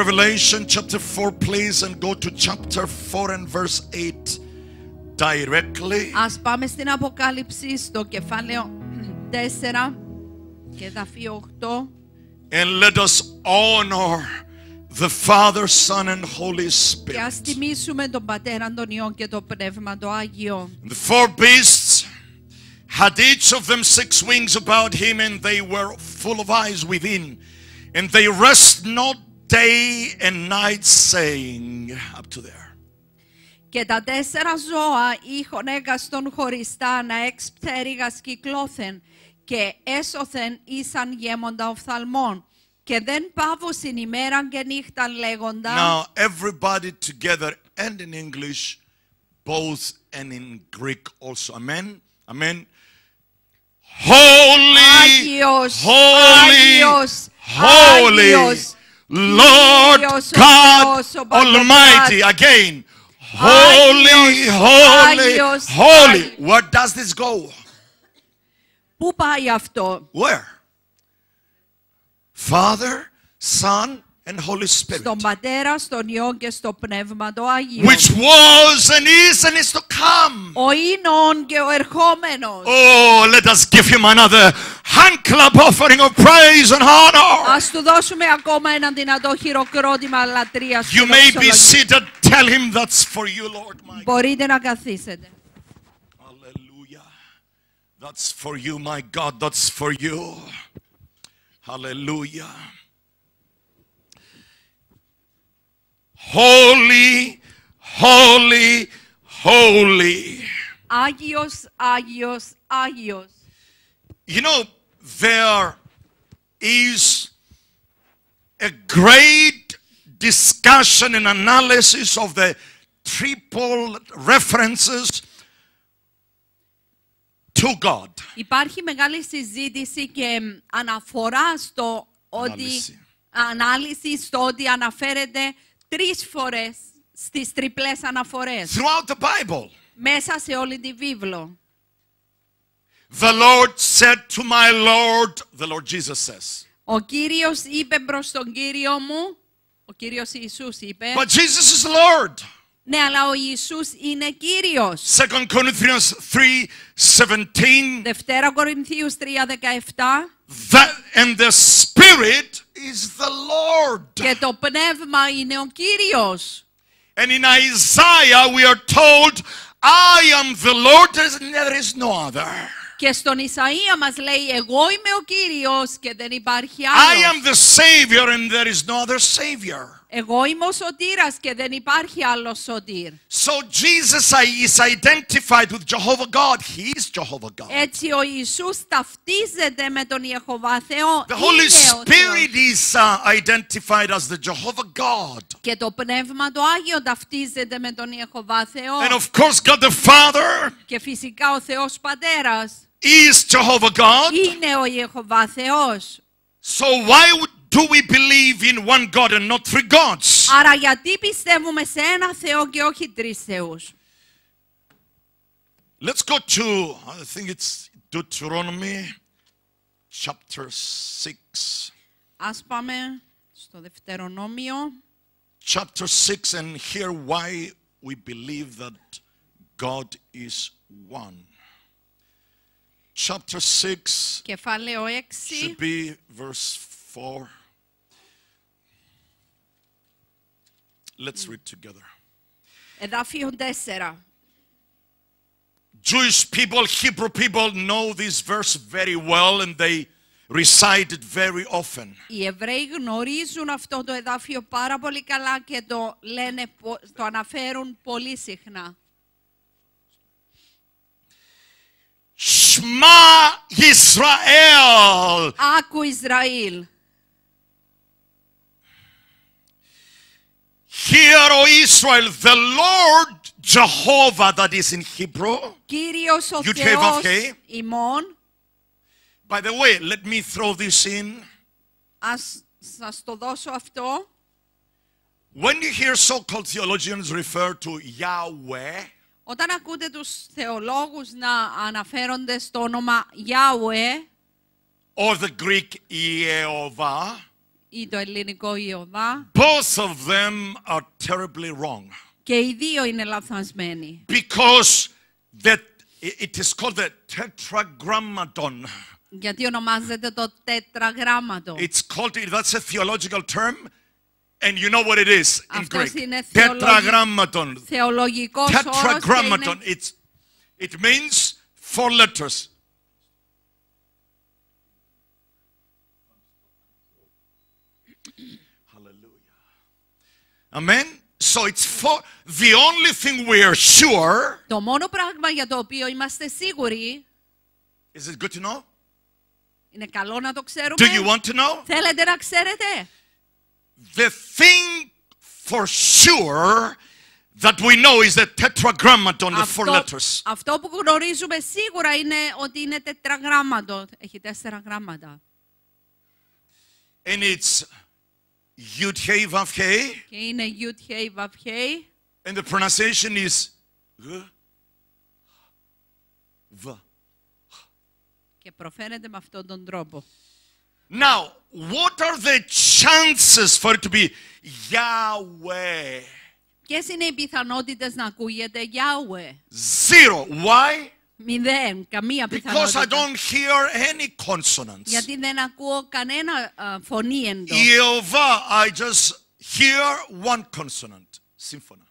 Revelation chapter 4, please, and go to chapter 4 and verse 8 directly. As πάμε στην Αποκάλυψη στο κεφάλαιο 4 και δαφείο 8. And let us honor the Father, Son and Holy Spirit. The four beasts had each of them six wings about him and they were full of eyes within. And they rest not day and night saying up to there. Και τα τέσσερα ζώα είχον έγαστον χωριστά να εξπτέρυγας κυκλώθεν και έσωθεν ήσαν γέμοντα οφθαλμών. Και δεν πάβωσιν ημέραν και νύχταν λέγοντα. Now everybody together and in English both and in Greek also. Amen. Amen. Holy, Άγιος, holy, Άγιος, holy. Άγιος. Lord God Almighty. Again, holy, holy, holy. Where does this go? Where? Father, Son, and Holy Spirit. στον Υιό και στο Πνεύμα το Άγιο. Which was and is and is to come. Ο και ο ερχόμενος. Oh, let us give him another hand clap offering of praise and honor. Ας του δώσουμε ακόμα ένα δυνατό χειροκρότημα λατρείας. You may be seated. Tell him that's for you, Lord my. Μπορείτε να καθίσετε. That's for you, my God. That's for you. Hallelujah. Holy, holy, holy. Agios, agios, agios. You know, there is a great discussion and analysis of the triple references to God. Υπάρχει μεγάλη συζήτηση και αναφορά στο ότι ανάλυση στο ότι αναφέρεται τρεις φορές στις τριπλές αναφορές. Throughout the Bible. Μέσα σε όλη τη βίβλο. The Lord said to my Lord, the Lord Jesus says. Ο Κύριος είπε προς τον Κύριο μου, ο Κύριος Ιησούς είπε. But Jesus is Lord. Ναι, αλλά ο Ιησούς είναι Κύριος. 2 Corinthians 3:17. Δευτέρα Κορινθίους 3:17. That and the Spirit is the Lord. Και το πνεύμα είναι ο Κύριος. And in Isaiah we are told, I am the Lord and there is no other. Και στον Ισαΐα μας λέει εγώ είμαι ο Κύριος και δεν υπάρχει άλλος. I am the Savior and there is no other Savior. Εγώ είμαι ο σωτήρας και δεν υπάρχει άλλο σωτήρ. So Jesus is identified with Jehovah God. He is Jehovah God. Έτσι ο Ιησούς ταυτίζεται με τον Ιεχωβά Θεό. The Holy Spirit is uh, identified as the Jehovah God. Και το Πνεύμα το Άγιο ταυτίζεται με τον Ιεχωβά Θεό. And of course God the Father. Και φυσικά ο Θεός Πατέρας. Is Jehovah God. Είναι ο Ιεχωβά Θεός. So why would Do we believe in one God and not three gods? Άρα γιατί πιστεύουμε σε ένα Θεό και όχι τρεις θεούς. Let's go to, I think it's Deuteronomy chapter 6. Ας πάμε στο Δευτερονόμιο. Chapter 6 and hear why we believe that God is one. Chapter 6 Κεφάλαιο 6 should be verse 4. Let's read together. Jewish people, Hebrew people know this verse very well and they recite it very often. Shema Israel. Άκου Israel. Hear, O Israel, the Lord Jehovah, that is in Hebrew. Kyrios o Θεός ημών. By the way, let me throw this in. Ας σας το δώσω αυτό. When you hear so-called theologians refer to Yahweh, όταν ακούτε τους θεολόγους να αναφέρονται στο όνομα Yahweh, or the Greek Yehovah, ή το ελληνικό Ιωδά. Both of them are terribly wrong. Και οι δύο είναι λαθασμένοι. Because the, it is called the tetragrammaton. Γιατί ονομάζεται το τετραγράμματο. It's called that's a theological term. And you know what it is in Greek. Tetragrammaton. Θεολογικός όρος. Tetragrammaton. It's, it means four letters. Amen. So it's for the only thing we are sure. Το μόνο πράγμα για το οποίο είμαστε σίγουροι. Is it good to know? Είναι καλό να το ξέρουμε. Do you want to know? Θέλετε να ξέρετε. The thing for sure that we know is the tetragrammaton, the four letters. Αυτό που γνωρίζουμε σίγουρα είναι ότι είναι τετραγράμματο. Έχει τέσσερα γράμματα. And it's Yud Hey Vav Hey. Geen Yud Hey Vav Hey. And the pronunciation is R. V. Και προφέρεται με αυτόν τον τρόπο. Now, what are the chances for it to be Yahweh? Ποιες είναι οι πιθανότητες να ακούγεται Yahweh? Zero. Why? καμία Because I don't hear any consonants. Γιατί δεν ακούω κανένα φωνή I just hear one consonant. Σύμφωνα.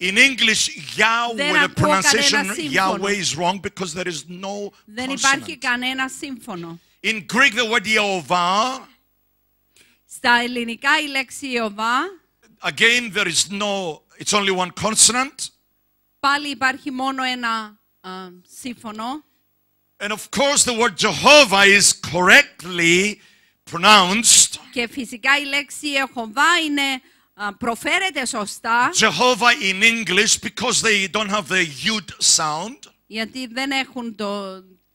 In English, Yahweh, the pronunciation Yahweh is wrong because there is no Δεν υπάρχει κανένα σύμφωνο. In Greek, the word Yehovah. Στα ελληνικά η λέξη Ιωβά. Again, there is no, it's only one consonant πάλι υπάρχει μόνο ένα σύμφωνο. And of course the word Jehovah is correctly pronounced. Και φυσικά η λέξη Εχοβά είναι προφέρεται σωστά. Jehovah in English because they don't have the yud sound. Γιατί δεν έχουν το,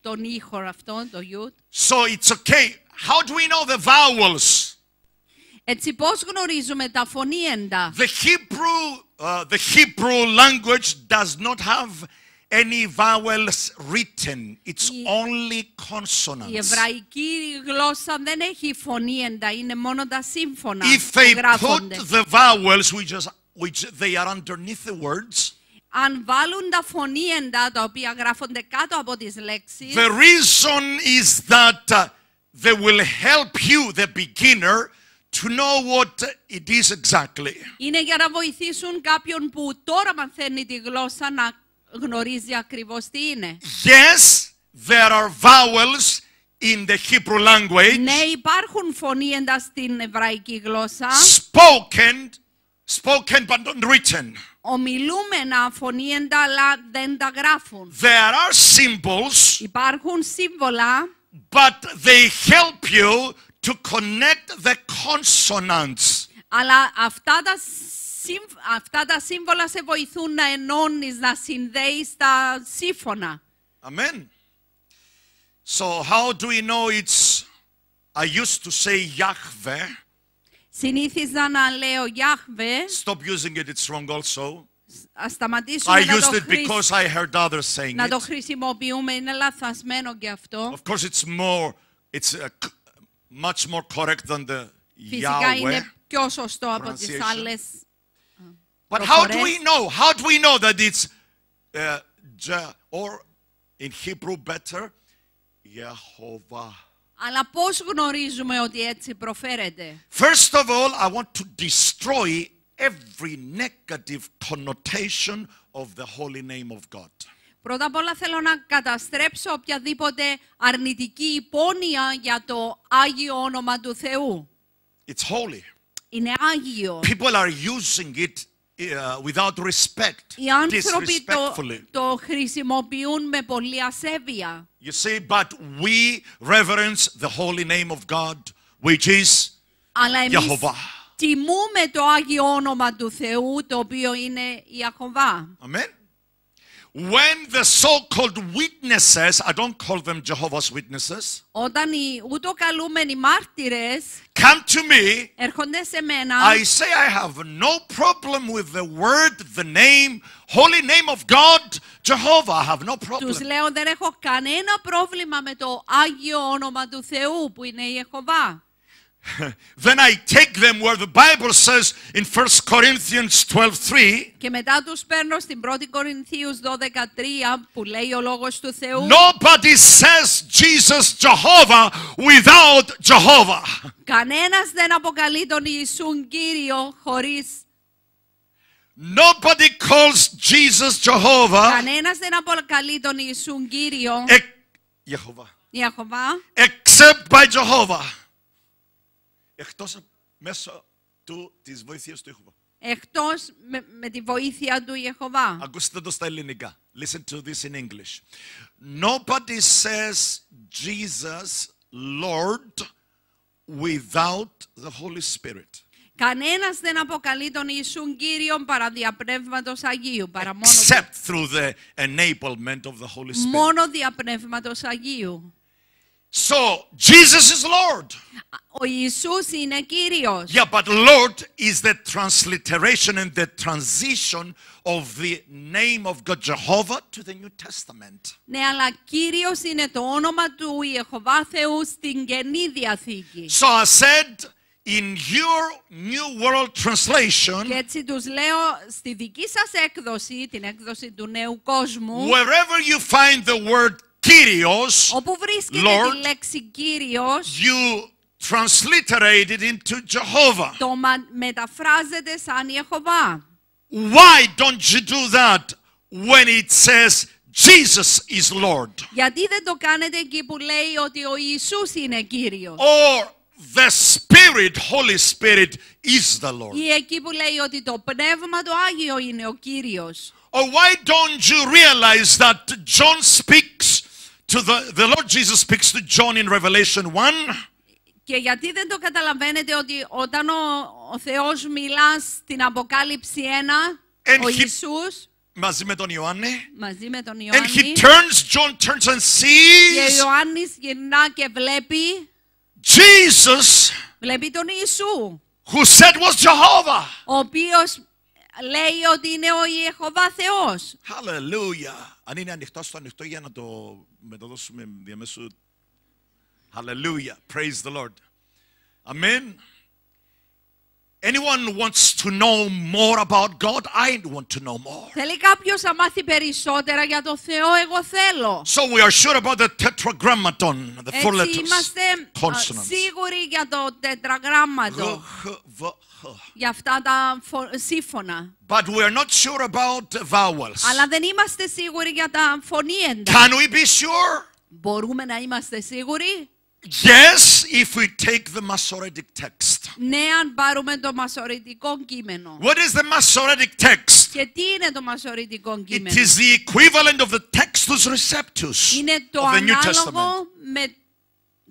τον ήχο αυτό, το yud. So it's okay. How do we know the vowels? Έτσι πώς γνωρίζουμε τα φωνήεντα. The Hebrew uh, the Hebrew language does not have any vowels written. It's η, only consonants. Η εβραϊκή γλώσσα δεν έχει φωνή εντά, είναι μόνο τα σύμφωνα If they put the vowels which, is, which they are underneath the words, αν βάλουν τα φωνήεντα τα οποία γράφονται κάτω από τις λέξεις, the reason is that uh, they will help you, the beginner, to know what it is exactly. Είναι για να βοηθήσουν κάποιον που τώρα μαθαίνει τη γλώσσα να γνωρίζει ακριβώς τι είναι. Yes, there are vowels in the Hebrew language. Ναι, υπάρχουν φωνήεντα στην εβραϊκή γλώσσα. Spoken, spoken but not written. Ομιλούμενα φωνήεντα αλλά δεν τα γράφουν. There are symbols. Υπάρχουν σύμβολα. But they help you to connect the consonants. Αλλά αυτά τα, αυτά τα σύμβολα σε βοηθούν να ενώνεις, να συνδέεις τα σύμφωνα. Amen. So how do we know it's, I used to say Yahweh. Συνήθιζα να λέω Yahweh. Stop using it, it's wrong also. Ας σταματήσουμε I used it because I heard others saying να it. το χρησιμοποιούμε, είναι λαθασμένο και αυτό. Of course it's more, it's a much more correct than the Yahweh But how do we know? How do we know that it's uh, or in Hebrew better Jehovah? Αλλά πώς γνωρίζουμε ότι έτσι προφέρεται. First of all, I want to destroy every negative connotation of the holy name of God. Πρώτα απ' όλα θέλω να καταστρέψω οποιαδήποτε αρνητική υπόνοια για το Άγιο όνομα του Θεού. It's holy. Είναι Άγιο. People are using it uh, without respect, Οι άνθρωποι το, χρησιμοποιούν με πολύ ασέβεια. You see, but we reverence the holy name of God, which is Αλλά εμείς τιμούμε το Άγιο όνομα του Θεού, το οποίο είναι Ιαχωβά. Amen. when the so-called witnesses, I don't call them Jehovah's Witnesses, come to me, I say I have no problem with the word, the name, holy name of God, Jehovah, I have no problem. λέω δεν έχω κανένα πρόβλημα με το Άγιο όνομα του Θεού που είναι Ιεχωβά. Then I take them where the Bible says in 1 Corinthians 12:3. Και μετά τους παίρνω στην 1η Κορινθίους 12:3 που λέει ο λόγος του Θεού. Nobody says Jesus Jehovah without Jehovah. Κανένας δεν αποκαλεί τον Ιησούν Κύριο χωρίς Nobody calls Jesus Jehovah. Κανένας δεν αποκαλεί τον Ιησούν Κύριο. Jehovah. Except by Jehovah. εκτός μέσω του, της βοήθειας του Ιεχωβά. Εκτός με, με τη βοήθεια του Ιεχωβά. Ακούστε το στα ελληνικά. Listen to this in English. Nobody says Jesus Lord without the Holy Spirit. Κανένας δεν αποκαλεί τον Ιησού Κύριον παρά διαπνεύματος Αγίου. Παρά Except through the enablement of the Holy Spirit. Μόνο διαπνεύματος Αγίου. So Jesus is Lord. Ο Ιησούς είναι Κύριος. Yeah, but Lord is the transliteration and the transition of the name of God Jehovah to the New Testament. Ναι, αλλά Κύριος είναι το όνομα του Ιεχωβά Θεού στην Καινή Διαθήκη. So I said in your New World Translation. Και έτσι τους λέω στη δική σας έκδοση, την έκδοση του Νέου Κόσμου. Wherever you find the word Kyrios, Lord, you transliterated into Jehovah. Why don't you do that when it says Jesus is Lord? Or the Spirit, Holy Spirit is the Lord. Or why don't you realize that John speaks to the, the Lord Jesus speaks to John in Revelation 1. Και γιατί δεν το καταλαβαίνετε ότι όταν ο, ο Θεός μιλά στην Αποκάλυψη 1, and ο he, Ιησούς, μαζί με τον Ιωάννη, μαζί με τον Ιωάννη, and he turns, John turns and sees, και ο Ιωάννης γυρνά και βλέπει, Jesus, βλέπει τον Ιησού, who said was Jehovah, ο οποίος λέει ότι είναι ο Ιεχωβά Θεός. Hallelujah. Αν είναι ανοιχτό στο ανοιχτό για να το μεταδώσουμε διαμέσου. Hallelujah. Praise the Lord. Amen. Anyone wants to know more about God, I want to know more. Θέλει κάποιος να μάθει περισσότερα για το Θεό, εγώ θέλω. So we are sure about the tetragrammaton, the four letters. είμαστε σίγουροι για το για αυτά τα But we are not sure about vowels. Αλλά δεν είμαστε σίγουροι για τα Can we be sure? Μπορούμε να είμαστε σίγουροι. Yes, if we take the Masoretic text. Ναι, αν πάρουμε το μασορετικό κείμενο. What is the Masoretic text? Και τι είναι το μασορετικό κείμενο. It is the equivalent of the textus receptus είναι το of the New Testament. Με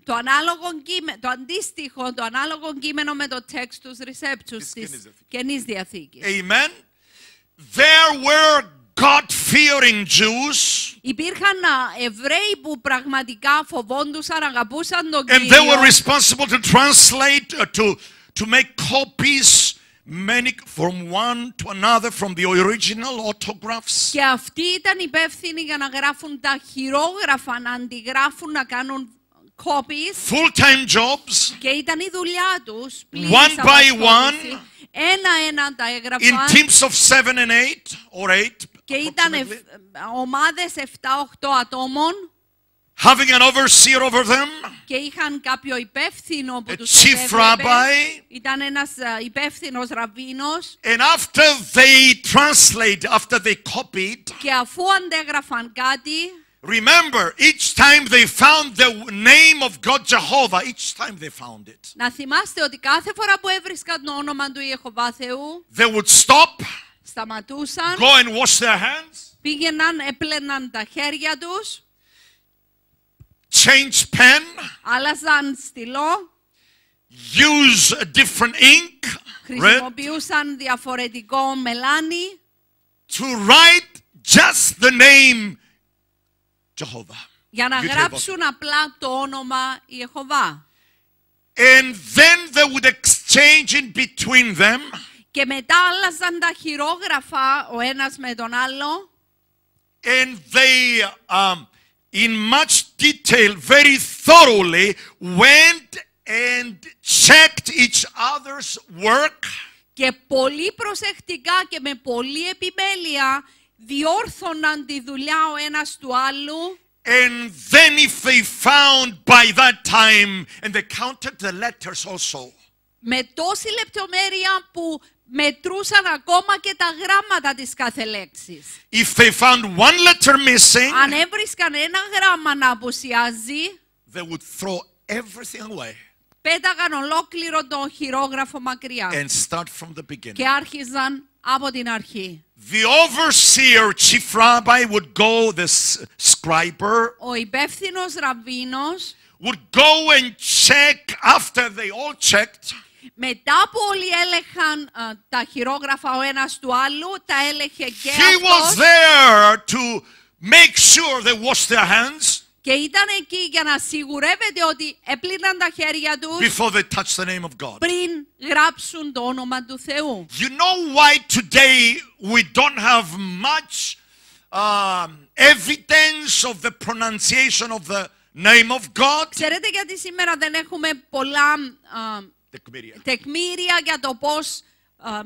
το ανάλογο κείμενο, το αντίστοιχο, το ανάλογο κείμενο με το textus receptus της Καινής Διαθήκης. Amen. There were God-fearing Jews. Υπήρχαν Εβραίοι που πραγματικά φοβόντουσαν, αγαπούσαν τον Κύριο. And they were responsible to translate, uh, to, to make copies many from one to another from the original autographs. Και αυτοί ήταν υπεύθυνοι για να γράφουν τα χειρόγραφα, να αντιγράφουν, να κάνουν copies. Full-time jobs. Και ήταν η δουλειά τους. One by one. Ένα-ένα τα έγραφαν. In teams of seven and eight or eight Και ήταν ομάδες 7-8 ατόμων. Having an overseer over them, και είχαν κάποιο υπεύθυνο τους chief rabbi, ήταν ένας υπεύθυνος ραβίνος and after they translate, after they copied, και αφού αντέγραφαν κάτι Remember, each time they found the name of God Jehovah, each time they found it. Να θυμάστε ότι κάθε φορά που έβρισκαν το όνομα του Ιεχωβά Θεού, they would stop σταματούσαν. Go and wash their hands. Πήγαιναν, έπλαιναν τα χέρια τους. Change pen. Άλλαζαν στυλό. Use a different ink. Χρησιμοποιούσαν διαφορετικό μελάνι. To write just the name Jehovah. Για να γράψουν απλά το όνομα Ιεχωβά. And then they would exchange in between them. Και μετά άλλαζαν τα χειρόγραφα ο ένας με τον άλλο. And they um, in much detail, very thoroughly, went and checked each other's work. Και πολύ προσεκτικά και με πολύ επιμέλεια διόρθωναν τη δουλειά ο ένας του άλλου. And then if they found by that time, and they counted the letters also. Με τόση λεπτομέρεια που μετρούσαν ακόμα και τα γράμματα της κάθε λέξης. If they found one letter missing, αν έβρισκαν ένα γράμμα να αποσιάζει, they would throw everything away. Πέταγαν ολόκληρο το χειρόγραφο μακριά. And start from the beginning. Και άρχιζαν από την αρχή. The overseer chief rabbi would go, the scriber. Ο υπεύθυνος ραβίνος would go and check after they all checked. Μετά που όλοι έλεγχαν uh, τα χειρόγραφα ο ένας του άλλου, τα έλεγχε και He αυτός. was there to make sure they their hands. Και ήταν εκεί για να σιγουρεύεται ότι έπλυναν τα χέρια τους πριν γράψουν το όνομα του Θεού. You know why today we don't have much uh, evidence of the pronunciation of the name of God? Ξέρετε γιατί σήμερα δεν έχουμε πολλά uh, Τεκμήρια. Τεκμήρια για το πώς uh,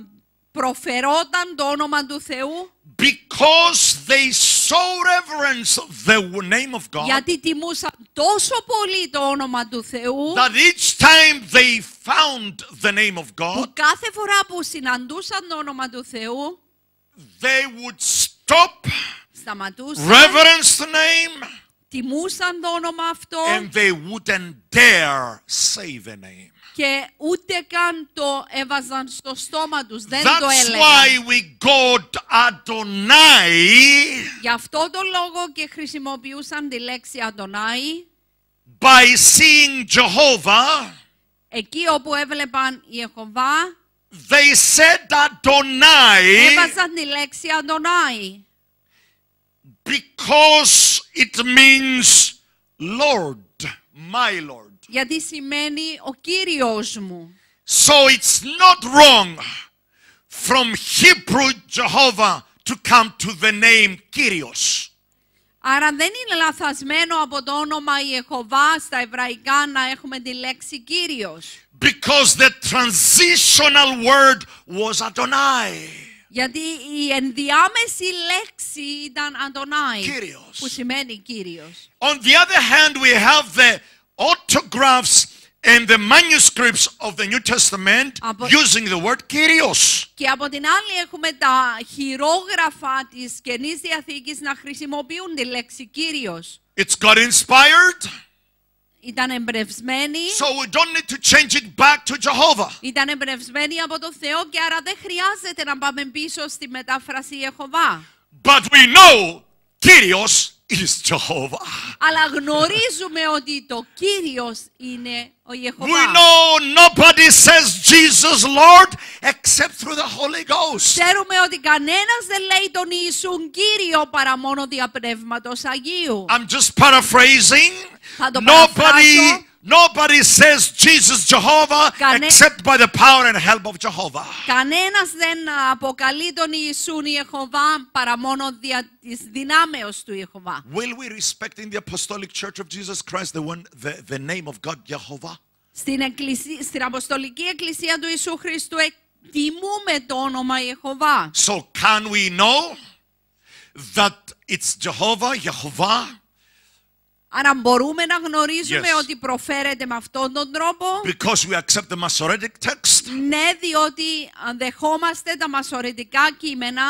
προφερόταν το όνομα του Θεού. Because they so reverence the name of God. Γιατί τιμούσαν τόσο πολύ το όνομα του Θεού. That each time they found the name of God. Που κάθε φορά που συναντούσαν το όνομα του Θεού. They would stop. Σταματούσαν. Reverence the name. Τιμούσαν το όνομα αυτό. And they wouldn't dare say the name και ούτε καν το έβαζαν στο στόμα τους, δεν That's το έλεγαν. Why we got Adonai. Γι' αυτό το λόγο και χρησιμοποιούσαν τη λέξη Adonai. By seeing Jehovah. Εκεί όπου έβλεπαν Ιεχωβά. They said Adonai. Έβαζαν τη λέξη Adonai. Because it means Lord, my Lord. Γιατί σημαίνει ο Κύριος μου. So it's not wrong from Hebrew Jehovah to come to the name Kyrios. Άρα δεν είναι λαθασμένο από το όνομα Ιεχωβά στα εβραϊκά να έχουμε τη λέξη Κύριος. Because the transitional word was Adonai. Γιατί η ενδιάμεση λέξη ήταν Adonai, που σημαίνει Κύριος. On the other hand, we have the autographs and the manuscripts of the New Testament από... using the word Kyrios. Και από την άλλη έχουμε τα χειρόγραφα της Καινής Διαθήκης να χρησιμοποιούν τη λέξη Κύριος. It's God inspired. Ήταν εμπνευσμένη. So we don't need to change it back to Jehovah. Ήταν εμπνευσμένη από το Θεό και άρα δεν χρειάζεται να πάμε πίσω στη μετάφραση Ιεχωβά. But we know Kyrios is Jehovah. Αλλά γνωρίζουμε ότι το Κύριος είναι ο Ιεχωβά. We know nobody says Jesus Lord except through the Holy Ghost. Ξέρουμε ότι κανένας δεν λέει τον Ιησού Κύριο παρά μόνο δια Πνεύματος Αγίου. I'm just paraphrasing. Nobody Nobody says Jesus Jehovah Κανέ... except by the power and help of Jehovah. Κανένας δεν αποκαλεί τον Ιησούν Ιεχωβά παρά μόνο δια της δυνάμεως του Ιεχωβά. Will we respect in the apostolic church of Jesus Christ the one the, the name of God Jehovah? Στην, εκκλησία, στην Αποστολική Εκκλησία του Ιησού Χριστού εκτιμούμε το όνομα Ιεχωβά. So can we know that it's Jehovah, Jehovah? Άρα μπορούμε να γνωρίζουμε yes. ότι προφέρεται με αυτόν τον τρόπο. Because we accept the Masoretic text. Ναι, διότι δεχόμαστε τα μασορετικά κείμενα.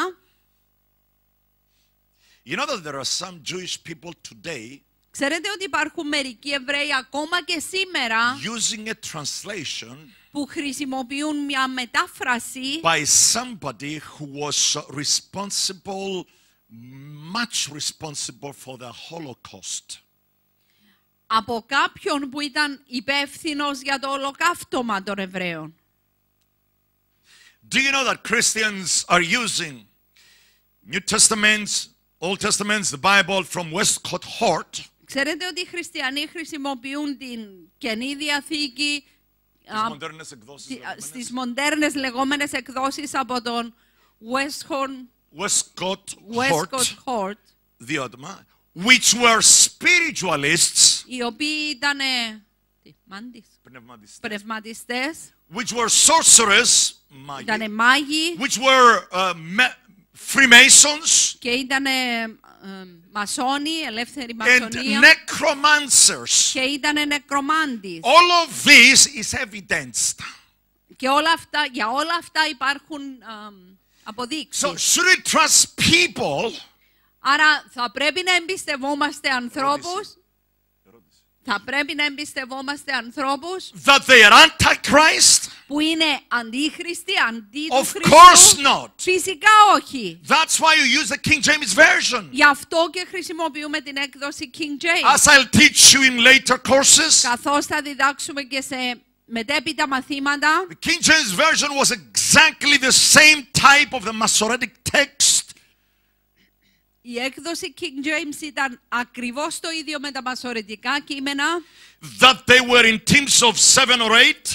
You know that there are some Jewish people today. Ξέρετε ότι υπάρχουν μερικοί Εβραίοι ακόμα και σήμερα using a translation που χρησιμοποιούν μια μετάφραση by somebody who was responsible much responsible for the Holocaust από κάποιον που ήταν υπεύθυνο για το ολοκαύτωμα των Εβραίων. Do you know that Christians are using New Testaments, Old Testaments, the Bible from Westcott Hort? Ξέρετε ότι οι χριστιανοί χρησιμοποιούν την Καινή Διαθήκη στις μοντέρνες λεγόμενες εκδόσεις από τον Westcott Hort, Westcott Hort, which were spiritualists οι οποίοι ήταν πνευματιστέ. which were sorcerers, ήταν μάγοι, which were uh, Freemasons και ήταν ε, μασόνοι, ελεύθεροι μασονία. And necromancers. Και ήταν νεκρομάντε. All of this is evidenced. Και όλα αυτά, για όλα αυτά υπάρχουν um, αποδείξεις. So should we trust people? Άρα θα πρέπει να εμπιστευόμαστε ανθρώπους. Θα πρέπει να εμπιστευόμαστε ανθρώπους that they are antichrist. που είναι αντίχριστοι, αντί του of Χριστού. Course not. Φυσικά όχι. That's why you use the King James version. Γι' αυτό και χρησιμοποιούμε την έκδοση King James. As I'll teach you in later courses. Καθώς θα διδάξουμε και σε μετέπειτα μαθήματα. The King James version was exactly the same type of the Masoretic text. Η έκδοση King James ήταν ακριβώς το ίδιο με τα μασορετικά κείμενα. That they were in teams of seven or eight.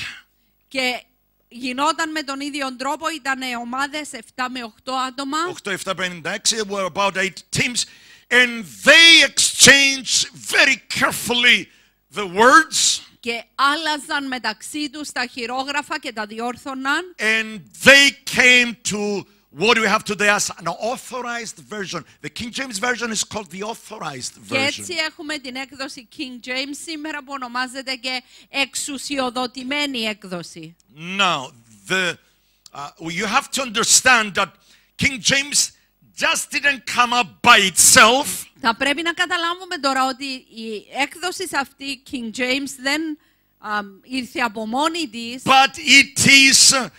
Και γινόταν με τον ίδιο τρόπο, ήταν ομάδες 7 με 8 άτομα. 8-7-56, were about eight teams. And they exchanged very carefully the words. Και άλλαζαν μεταξύ τους τα χειρόγραφα και τα διόρθωναν. And they came to What do we have today as an authorized version? The King James version is called the authorized version. Και έτσι έχουμε την έκδοση King James σήμερα που και εξουσιοδοτημένη έκδοση. Now, the, uh, you have to understand that King James just didn't come up by itself. Θα πρέπει να καταλάβουμε τώρα ότι η έκδοση αυτή King James δεν um, ήρθε από μόνη της. But it is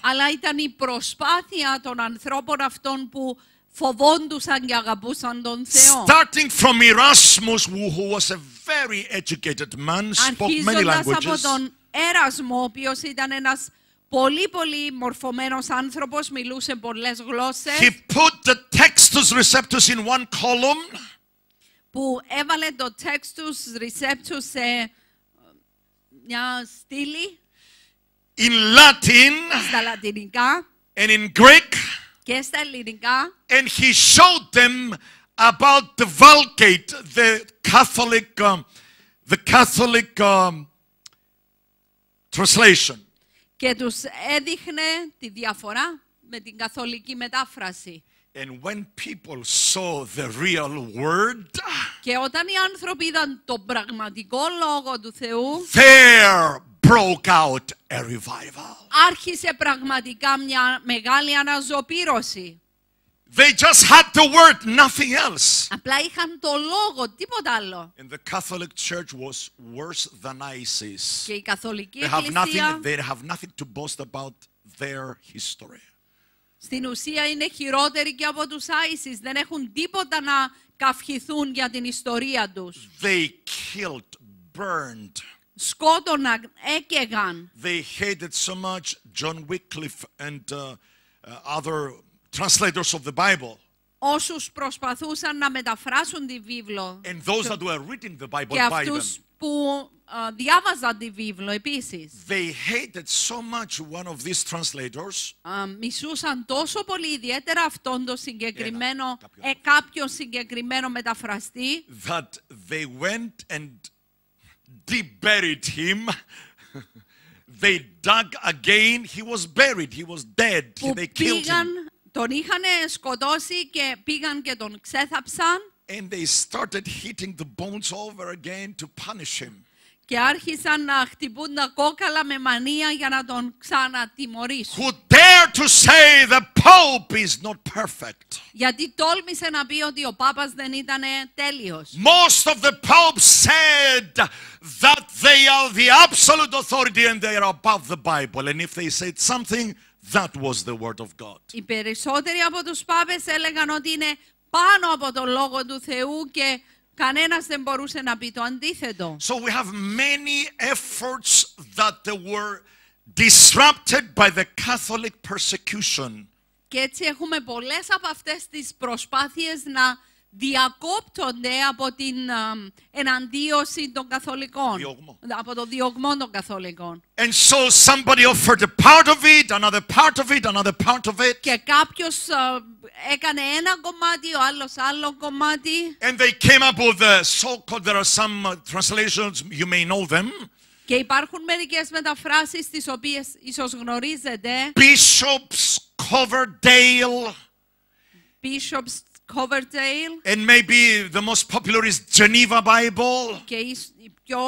Αλλά ήταν η προσπάθεια των ανθρώπων αυτών που φοβόντουσαν και αγαπούσαν τον Θεό. Starting from Erasmus, who was a very educated man, spoke many languages. από τον Έρασμο, ο οποίος ήταν ένας πολύ πολύ μορφωμένος άνθρωπος, μιλούσε πολλές γλώσσες. He put the textus receptus in one column. Που έβαλε το textus receptus σε μια στήλη. In Latin. Στα λατινικά. And in Greek. Και στα ελληνικά. And he showed them about the Vulgate, the Catholic, um, the Catholic um, translation. Και τους έδειχνε τη διαφορά με την καθολική μετάφραση. And when people saw the real word, και όταν οι άνθρωποι λόγο του Θεού, there broke out a revival. Άρχισε πραγματικά μια μεγάλη They just had the word, nothing else. Απλά είχαν το λόγο, άλλο. And the Catholic Church was worse than ISIS. Και η Καθολική Εκκλησία. They have nothing, they have nothing to boast about their history. στην ουσία είναι χειρότεροι και από τους Άισις. Δεν έχουν τίποτα να καυχηθούν για την ιστορία τους. They killed, burned. Σκότωνα, έκαιγαν. They hated so much John Wycliffe and uh, other translators of the Bible. Όσους προσπαθούσαν να μεταφράσουν τη βίβλο. And those that were reading the Bible by them. και αυτούς που διάβαζα τη βίβλο επίσης. They hated so much one of these translators. μισούσαν um, τόσο πολύ ιδιαίτερα αυτόν τον συγκεκριμένο, ε, κάποιον συγκεκριμένο μεταφραστή. That they went and deburied him. They dug again. He was buried. He was dead. They killed him. Τον είχαν σκοτώσει και πήγαν και τον ξέθαψαν. And they started hitting the bones over again to punish him. και άρχισαν να χτυπούν τα κόκαλα με μανία για να τον ξανατιμωρήσουν. Who dare to say the Pope is not perfect. Γιατί τόλμησε να πει ότι ο Πάπας δεν ήταν τέλειος. Most of the popes said that they are the absolute authority and they are above the Bible. And if they said something, that was the word of God. Οι περισσότεροι από τους Πάπες έλεγαν ότι είναι πάνω από τον Λόγο του Θεού και Κανένας δεν μπορούσε να πει το αντίθετο. So we have many efforts that were disrupted by the Catholic persecution. Και έτσι έχουμε πολλές από αυτές τις προσπάθειες να διακόπτονται από την εναντίωση των καθολικών. Διωγμό. Από το διωγμό των καθολικών. And so somebody offered a part of it, another part of it, another part of it. Και κάποιος έκανε ένα κομμάτι, ο άλλος άλλο κομμάτι. And they came up with the so-called, there are some uh, translations, you may know them. Και υπάρχουν μερικές μεταφράσεις τις οποίες ίσως γνωρίζετε. Bishops Coverdale. Bishops Coverdale. It may the most popular is Geneva Bible. Και η πιο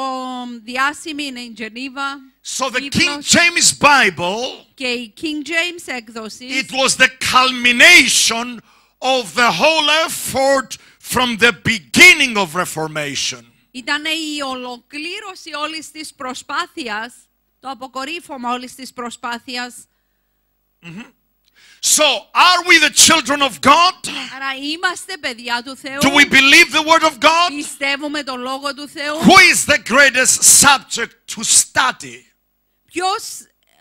διάσημη είναι η Geneva. So the King James Bible. Και η King James έκδοση. It was the culmination of the whole effort from the beginning of Reformation. Ήταν η ολοκλήρωση όλης της προσπάθειας, το αποκορύφωμα όλης της προσπάθειας. Mm -hmm. So, are we the children of God? Do we believe the word of God? Who is the greatest subject to study?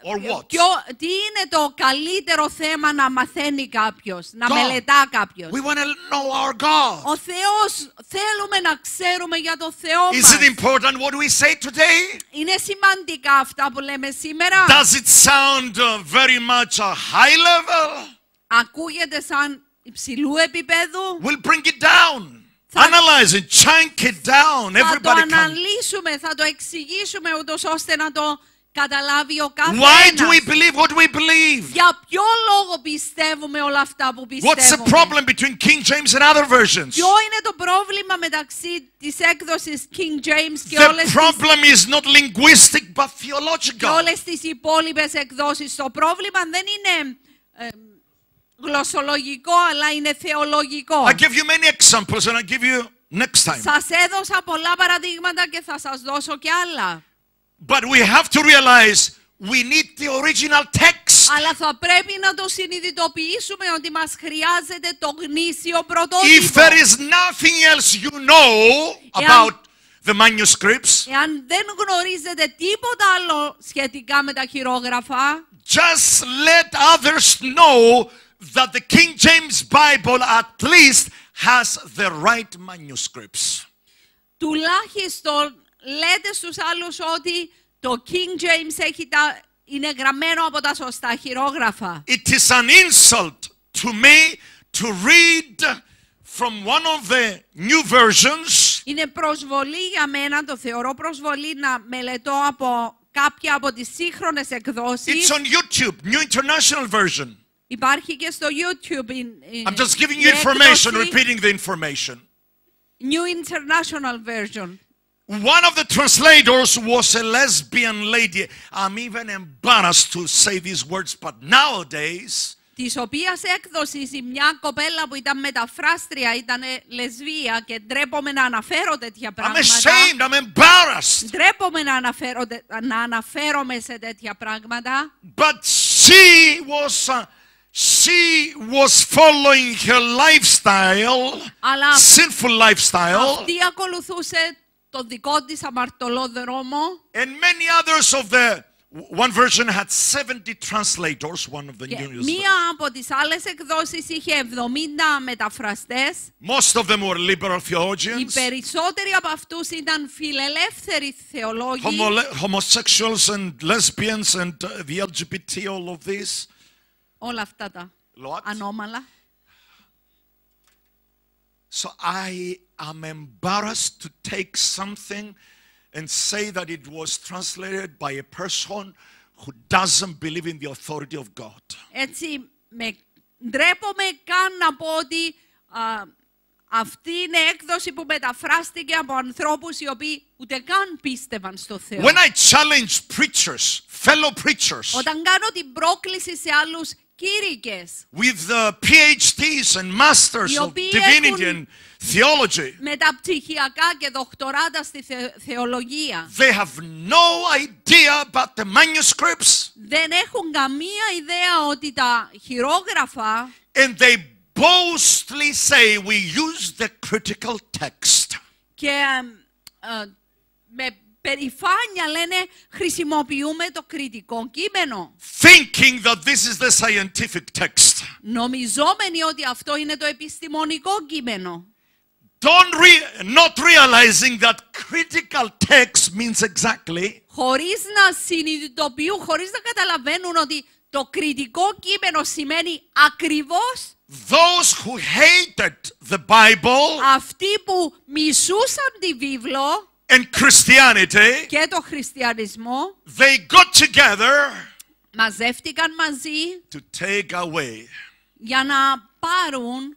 Or what? Ποιο, τι είναι το καλύτερο θέμα να μαθαίνει κάποιος, να God. μελετά κάποιος. We want to know our God. Ο Θεός θέλουμε να ξέρουμε για το Θεό μας. Is it important what we say today? Είναι σημαντικά αυτά που λέμε σήμερα. Does it sound uh, very much a high level? Ακούγεται σαν υψηλού επίπεδου. We'll bring it down. Analyze it, chunk it down. Everybody θα το αναλύσουμε, can. θα το εξηγήσουμε ούτως ώστε να το καταλάβει ο κάθε Why ένας. do we believe what we believe? Για ποιο λόγο πιστεύουμε όλα αυτά που πιστεύουμε. What's the problem between King James and other versions? Ποιο είναι το πρόβλημα μεταξύ της έκδοσης King James και the όλες problem τις... is not linguistic but theological. Και όλες τις υπόλοιπες εκδόσεις. Το πρόβλημα δεν είναι ε, γλωσσολογικό αλλά είναι θεολογικό. I give you many examples and I give you next time. Σας έδωσα πολλά παραδείγματα και θα σας δώσω και άλλα. But we have to realize we need the original text. Αλλά θα πρέπει να το συνειδητοποιήσουμε ότι μας χρειάζεται το γνήσιο πρωτότυπο. If there is nothing else you know about the manuscripts. Εάν δεν γνωρίζετε τίποτα άλλο σχετικά με τα χειρόγραφα. Just let others know that the King James Bible at least has the right manuscripts. Τουλάχιστον λέτε στους άλλους ότι το King James έχει τα, είναι γραμμένο από τα σωστά χειρόγραφα. It is an insult to me to read from one of the new versions. Είναι προσβολή για μένα, το θεωρώ προσβολή να μελετώ από κάποια από τις σύγχρονες εκδόσεις. It's on YouTube, New International Version. Υπάρχει και στο YouTube. In, I'm just giving you information, repeating the information. New International Version. One of the translators was a lesbian lady. I'm even embarrassed to say these words, but nowadays. Τη οποία έκδοση η μια κοπέλα που ήταν μεταφράστρια ήταν λεσβία και ντρέπομαι να αναφέρω τέτοια πράγματα. I'm ashamed, I'm embarrassed. Ντρέπομαι να, αναφέρω, να αναφέρομαι σε τέτοια πράγματα. But she was, she was following her lifestyle, Αλλά sinful lifestyle. Αυτή ακολουθούσε τον δικό της αμαρτωλόδρομο. And many others of the One version had 70 translators, one of the New Testament. Μία από τις άλλες εκδόσεις είχε 70 μεταφραστές. Most of them were liberal theologians. Οι περισσότεροι από αυτούς ήταν φιλελεύθεροι θεολόγοι. homosexuals and lesbians and uh, the LGBT, all of this. Όλα αυτά τα ανώμαλα. So I I'm embarrassed to take something and say that it was translated by a person who doesn't believe in the authority of God. Έτσι, με, ντρέπομαι καν να πω ότι α, αυτή είναι έκδοση που μεταφράστηκε από ανθρώπους οι οποίοι ούτε καν πίστευαν στο Θεό. When I challenge preachers, fellow preachers, όταν κάνω την πρόκληση σε άλλους Κήρυκες. With the PhDs and masters of divinity and theology. Με τα πτυχιακά και δοκτοράτα στη θε, They have no idea about the manuscripts. Δεν έχουν καμία ιδέα ότι τα χειρόγραφα. And they boastly say we use the critical text. Και um, uh, με Περιφάνεια, λένε χρησιμοποιούμε το κριτικό κείμενο. Thinking Νομιζόμενοι ότι αυτό είναι το επιστημονικό κείμενο. Don't Χωρίς να συνειδητοποιούν, χωρίς να καταλαβαίνουν ότι το κριτικό κείμενο σημαίνει ακριβώς αυτοί που μισούσαν τη βίβλο and Christianity, και το χριστιανισμό they got together μαζεύτηκαν μαζί to take away για να πάρουν,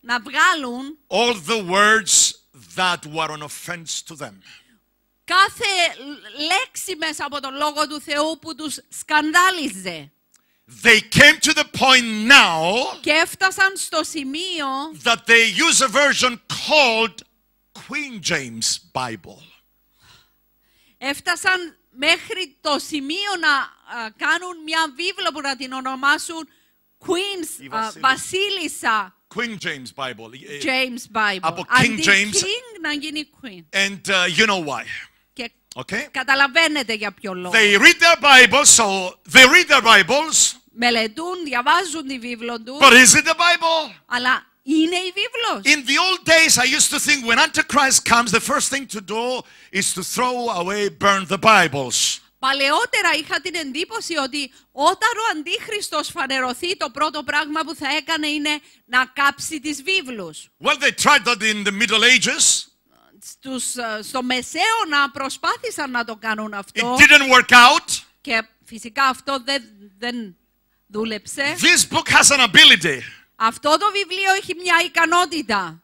να βγάλουν all the words that were an offense to them. Κάθε λέξη μέσα από τον Λόγο του Θεού που τους σκανδάλιζε. They came to the point now και έφτασαν στο σημείο that they use a version called Queen James Bible. Έφτασαν μέχρι το σημείο να κάνουν μια βίβλο που να την ονομάσουν Queen's βασίλισσα. Queen James Bible. James Bible. Από King James. King να γίνει Queen. And uh, you know why. okay. Καταλαβαίνετε για ποιο λόγο. They read their Bibles, so they read their Bibles. Μελετούν, διαβάζουν τη βίβλο του. But is it the Bible? Αλλά είναι η βίβλος. In the old days I used to think when Antichrist comes the first thing to do is to throw away, burn the Bibles. Παλαιότερα είχα την εντύπωση ότι όταν ο Αντίχριστος φανερωθεί, το πρώτο πράγμα που θα έκανε είναι να κάψει τις βίβλους. Well, they tried that in the Middle Ages. Στους, ε, στο Μεσαίωνα προσπάθησαν να το κάνουν αυτό. It didn't work out. Και φυσικά αυτό δεν, δεν δούλεψε. This book has an ability. Αυτό το βιβλίο έχει μια ικανότητα.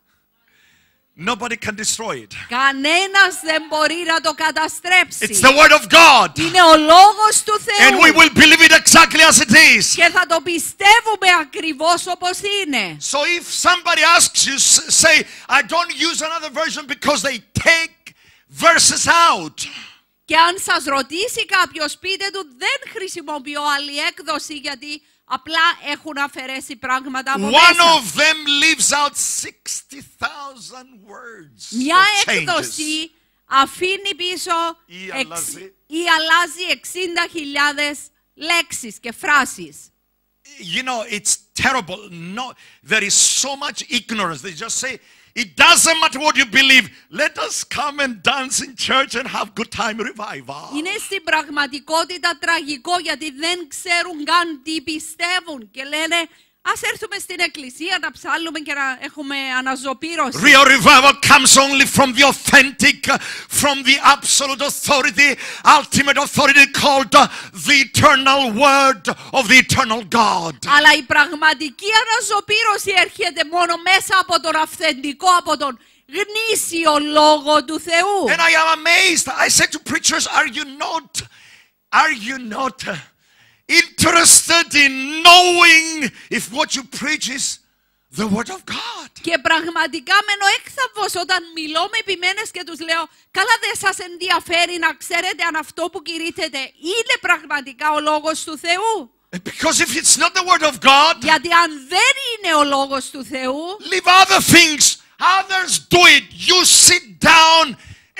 Nobody can destroy it. Κανένας δεν μπορεί να το καταστρέψει. It's the word of God. Είναι ο λόγος του Θεού. And we will believe it exactly as it is. Και θα το πιστεύουμε ακριβώς όπως είναι. So if somebody asks you say I don't use another version because they take verses out. Και αν σας ρωτήσει κάποιος πείτε του δεν χρησιμοποιώ άλλη έκδοση γιατί Απλά έχουν αφαιρέσει πράγματα από One μέσα. Of them leaves out 60, words Μια έκδοση αφήνει πίσω ή εξ, αλλάζει, ή αλλάζει 60.000 λέξεις και φράσεις. You know, it's terrible. No, there is so much ignorance. They just say, It doesn't matter what you believe. Let us come and dance in church and have good time revival. Είναι στην πραγματικότητα τραγικό γιατί δεν ξέρουν καν τι πιστεύουν και λένε Ας έρθουμε στην εκκλησία να ψάλλουμε και να έχουμε αναζωπήρωση. Real revival comes only from the authentic, from the absolute authority, ultimate authority called the eternal word of the eternal God. Αλλά η πραγματική αναζωπήρωση έρχεται μόνο μέσα από τον αυθεντικό, από τον γνήσιο λόγο του Θεού. And I am amazed. I said to preachers, are you not, are you not... interested in knowing if what you preach is the word of God. Και πραγματικά μένω έκθαυος όταν μιλώ με επιμένες και τους λέω «Καλά δεν σας ενδιαφέρει να ξέρετε αν αυτό που κηρύτεται είναι πραγματικά ο Λόγος του Θεού». Because if it's not the word of God, γιατί αν δεν είναι ο Λόγος του Θεού, leave other things, others do it. You sit down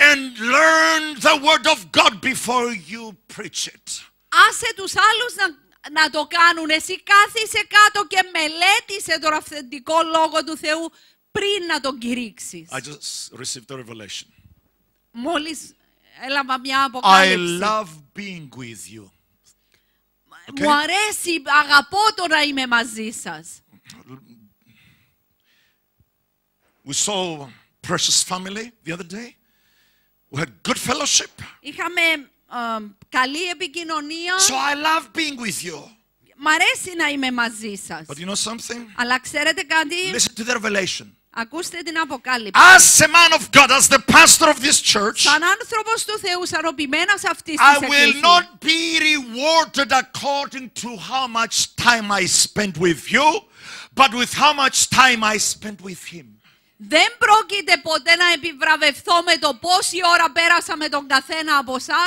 and learn the word of God before you preach it. άσε τους άλλους να, να το κάνουν. Εσύ κάθισε κάτω και μελέτησε τον αυθεντικό λόγο του Θεού πριν να τον κηρύξεις. I just received a revelation. Μόλις έλαβα μια αποκάλυψη. I love being with you. Okay. Μου αρέσει, αγαπώ το να είμαι μαζί σας. We saw Precious Family the other day. We had good fellowship. Είχαμε Um, καλή επικοινωνία. So I love being with you. Μ' αρέσει να είμαι μαζί σας. But you know something? Αλλά ξέρετε κάτι. Listen to the revelation. Ακούστε την αποκάλυψη. As a man of God, as the pastor of this church, σαν άνθρωπος του Θεού, σαν οπημένος αυτής της εκκλησίας, I will not be rewarded according to how much time I spent with you, but with how much time I spent with Him. Δεν πρόκειται ποτέ να επιβραβευθώ με το πόση ώρα πέρασα με τον καθένα από εσά,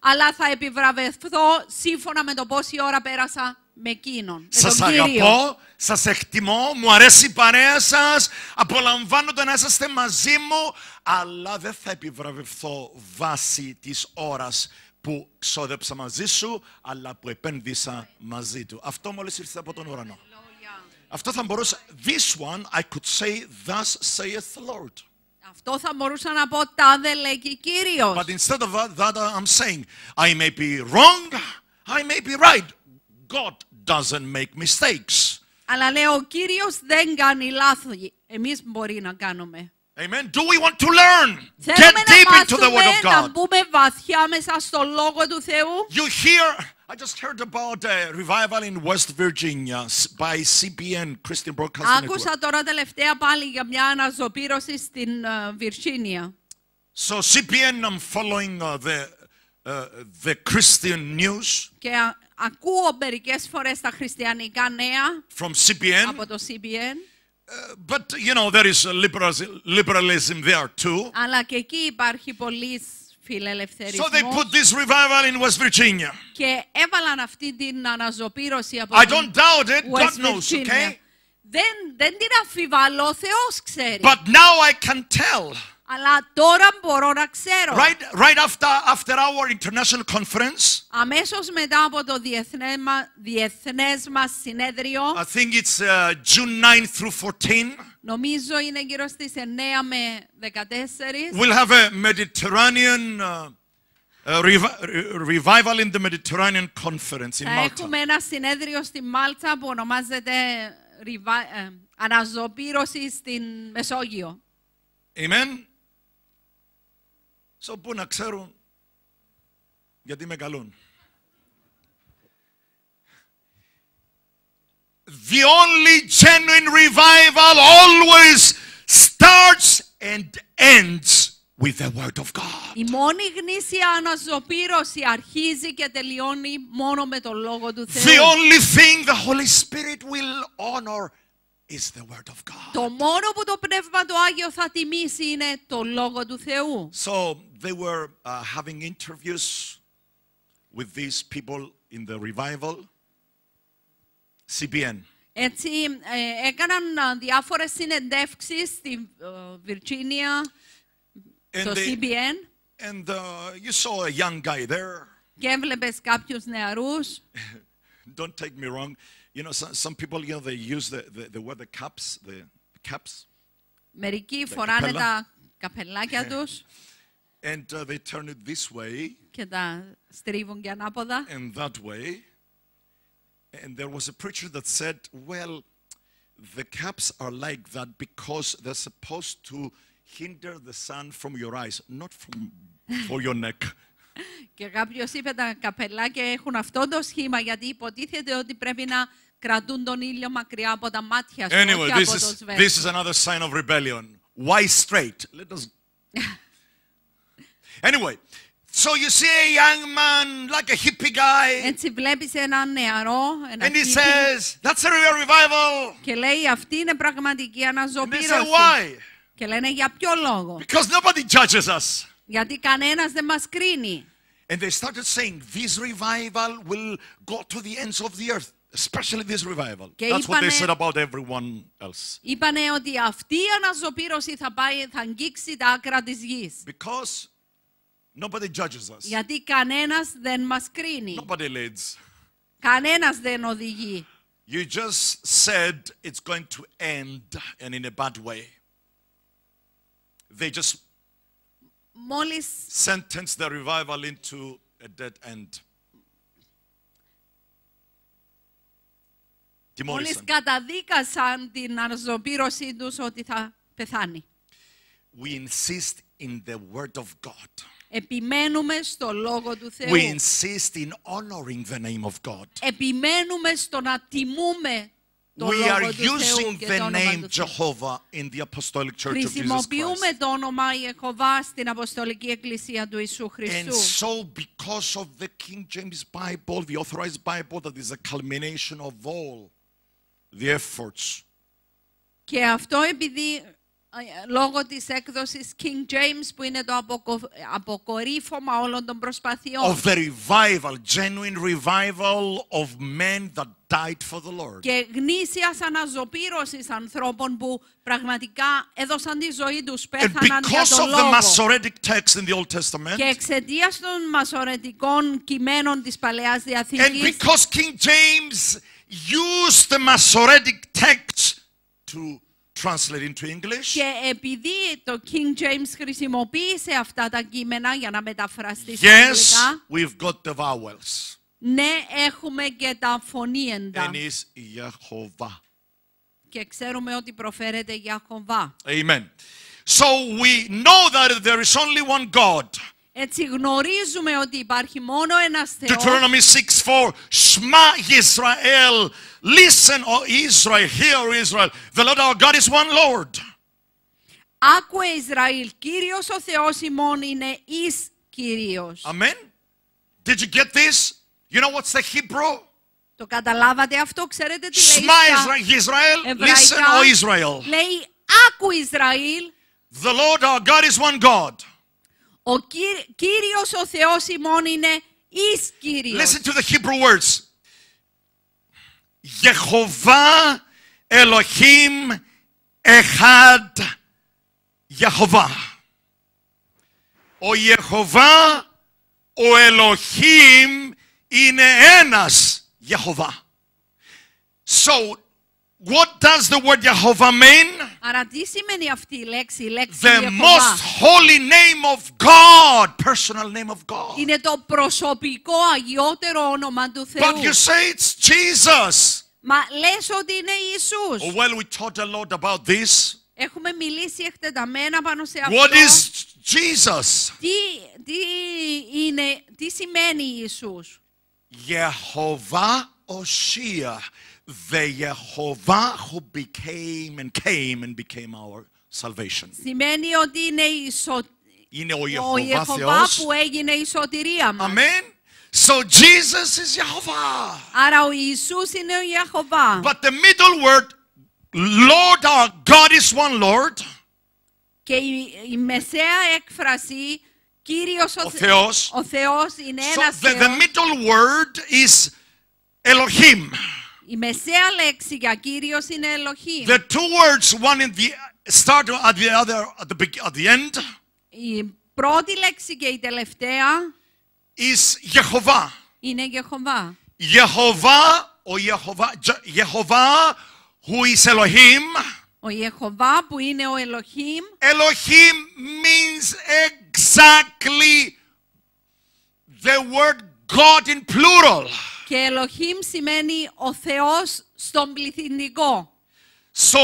αλλά θα επιβραβευθώ σύμφωνα με το πόση ώρα πέρασα με εκείνον. Σα αγαπώ, σα εκτιμώ, μου αρέσει η παρέα σα, απολαμβάνω το να είσαστε μαζί μου, αλλά δεν θα επιβραβευθώ βάσει τη ώρα που ξόδεψα μαζί σου, αλλά που επένδυσα μαζί του. Αυτό μόλι ήρθε από τον ουρανό. Αυτό θα μπορούσα, this one I could say, thus saith the Lord. Αυτό θα μπορούσα να πω, τάδε λέει και Κύριος. But instead of that, I'm saying, I may be wrong, I may be right. God doesn't make mistakes. Αλλά λέω, ο Κύριος δεν κάνει λάθη. Εμείς μπορεί να κάνουμε. Amen. Do we want to learn? Get deep into the Word of God. You hear... I just heard about a revival in West Virginia by CBN, Christian Broadcasting Άκουσα So CBN, I'm following uh, the, uh, the Christian news. From CBN. CBN. Uh, but you know there is liberalism, liberalism there too. Αλλά και εκεί υπάρχει so they put this revival in West Virginia. I don't doubt it. God knows, okay? Δεν, δεν την αφιβάλλω, ο Θεός ξέρει. But now I can tell. Αλλά τώρα μπορώ να ξέρω. Right, right after, after our international conference. Αμέσως μετά από το διεθνές μας συνέδριο. I think it's uh, June 9 through 14. Νομίζω είναι γύρω στις 9 με 14. We'll have a Mediterranean uh, revival in the Mediterranean conference in Malta. Έχουμε ένα συνέδριο στη Μάλτα που ονομάζεται ε, αναζωπήρωση στην Μεσόγειο. Amen. So, πού να ξέρουν γιατί με καλούν. the only genuine revival always starts and ends with the word of God. Η μόνη γνήσια αναζωπήρωση αρχίζει και τελειώνει μόνο με τον λόγο του Θεού. The only thing the Holy Spirit will honor is the word of God. Το μόνο που το πνεύμα του Άγιο θα τιμήσει είναι το λόγο του Θεού. So they were uh, having interviews with these people in the revival. CBN. Έτσι, έκαναν διάφορες συνεντεύξεις στη Βιρτζίνια, στο they, CBN. And uh, you saw a young guy there. Και έβλεπες κάποιους νεαρούς. Don't take me wrong. You know, some, some people, you know, they use the, the, the wear the caps, the, the caps. Μερικοί φοράνε τα καπελάκια τους. And uh, they turn it this way. Και τα στρίβουν και ανάποδα. And that way. And there was a preacher that said, well, the caps are like that because they're supposed to hinder the sun from your eyes, not from for your neck. και κάποιο είπε τα καπελάκια έχουν αυτό το σχήμα γιατί υποτίθεται ότι πρέπει να κρατούν τον ήλιο μακριά από τα μάτια σου anyway, από το This is another sign of rebellion. Why straight? Let us... anyway, so you see a young man, like a hippie guy. Έτσι βλέπεις έναν νεαρό, ένα And he says, that's a real revival. Και λέει αυτή είναι πραγματική αναζωπήρωση. And they say, why? Και λένε για ποιο λόγο. Because nobody judges us. Γιατί κανένας δεν μας κρίνει. And they started saying, this revival will go to the ends of the earth. Especially this revival. Και That's είπανε, what they said about everyone else. Είπανε ότι αυτή η αναζωπήρωση θα πάει, θα αγγίξει τα άκρα της γης. Because Nobody judges us. Γιατί κανένας δεν μας κρίνει. Nobody leads. Κανένας δεν οδηγεί. You just said it's going to end and in a bad way. They just Μόλις sentenced the revival into a dead end. Μόλις καταδίκασαν την αναζωπήρωσή τους ότι θα πεθάνει. We insist in the word of God. Επιμένουμε στο λόγο του Θεού. We insist in honoring the name of God. Επιμένουμε στο να τιμούμε το We λόγο are του using Θεού the name Jehovah in the Apostolic Church of Jesus Christ. Χρησιμοποιούμε το όνομα Ιεχωβά στην Αποστολική Εκκλησία του Ιησού Χριστού. And so because of the King James Bible, the authorized Bible that is the culmination of all the efforts. Και αυτό επειδή ε, λόγω της έκδοσης King James που είναι το αποκο... αποκορύφωμα όλων των προσπαθειών. Of the revival, genuine revival of men that died for the Lord. Και γνήσιας αναζωπήρωσης ανθρώπων που πραγματικά έδωσαν τη ζωή τους, πέθαναν για τον λόγο. The Masoretic text in the Old Testament, και εξαιτίας των μασορετικών κειμένων της Παλαιάς Διαθήκης and because King James used the Masoretic text to translate into English. Και επειδή το King James χρησιμοποίησε αυτά τα κείμενα για να μεταφραστεί στα yes, αγγλικά. We've got the vowels. Ναι, έχουμε και τα φωνήεντα. And is Jehovah. Και ξέρουμε ότι προφέρεται Ιαχωβά. Amen. So we know that there is only one God. Έτσι γνωρίζουμε ότι υπάρχει μόνο ένας Θεός. Deuteronomy 6:4 Shema Israel Listen O Israel Hear Israel The Lord our God is one Lord. Άκουε Ισραήλ, Κύριος ο Θεός ημών είναι εις Κύριος. Amen. Did you get this? You know what's the Hebrew? Το καταλάβατε αυτό, ξέρετε τι λέει Shema Israel, listen, O Israel. Λέει, άκου Ισραήλ. The Lord our God is one God. Ο Κύριος ο Θεός ημών είναι εις Κύριος. Listen to the Hebrew words. Γεχωβά ελοχήμ Εχάντ Γεχωβά. Ο Γεχωβά, ο ελοχήμ είναι ένας Γεχωβά. So What does the word Jehovah mean? Άρα τι σημαίνει αυτή η λέξη, η λέξη The Ιεχωβά. most holy name of God, personal name of God. Είναι το προσωπικό αγιότερο όνομα του Θεού. But you say it's Jesus. Μα λες ότι είναι Ιησούς. Well, we taught a lot about this. Έχουμε μιλήσει εκτεταμένα πάνω σε αυτό. What is Jesus? Τι, τι είναι, τι σημαίνει Ιησούς. Jehovah Oshia the Jehovah who became and came and became our salvation. Σημαίνει ότι είναι, η είναι ο Ιεχωβά που έγινε η σωτηρία μας. Amen. So Jesus is Jehovah. Άρα ο Ιησούς είναι ο Ιεχωβά. But the middle word, Lord our God is one Lord. Και η, μεσαία έκφραση Κύριος ο, Θεός. Ο Θεός είναι ένας The middle word is Elohim. Η μεσαία λέξη για Κύριος είναι Ελοχή. The two words, one in the start at the other at the, beginning, at the end. Η πρώτη λέξη και η τελευταία is Jehovah. Είναι Jehovah. Jehovah ο Ιεχωβά, Ιεχωβά who is Elohim. Ο Ιεχωβά που είναι ο Elohim. Elohim means exactly the word God in plural. Και Elohim σημαίνει ο Θεός στον πληθυντικό. So